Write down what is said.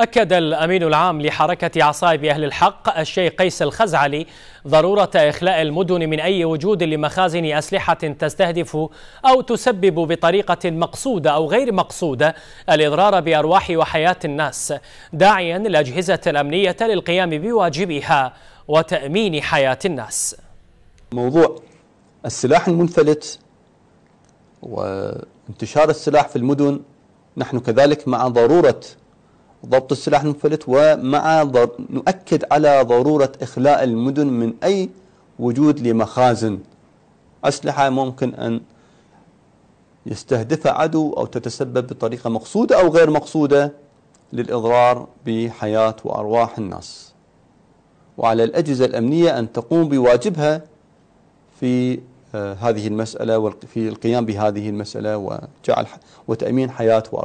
أكد الأمين العام لحركة عصائب أهل الحق الشيخ قيس الخزعلي ضرورة إخلاء المدن من أي وجود لمخازن أسلحة تستهدف أو تسبب بطريقة مقصودة أو غير مقصودة الإضرار بأرواح وحياة الناس داعيا الأجهزة الأمنية للقيام بواجبها وتأمين حياة الناس موضوع السلاح المنفلت وانتشار السلاح في المدن نحن كذلك مع ضروره ضبط السلاح المفلت ومع ضر... نؤكد على ضرورة إخلاء المدن من أي وجود لمخازن أسلحة ممكن أن يستهدفها عدو أو تتسبب بطريقة مقصودة أو غير مقصودة للإضرار بحياة وأرواح الناس وعلى الأجهزة الأمنية أن تقوم بواجبها في آه، هذه المسألة وفي القيام بهذه المسألة وجعل وتأمين حياة وأرواح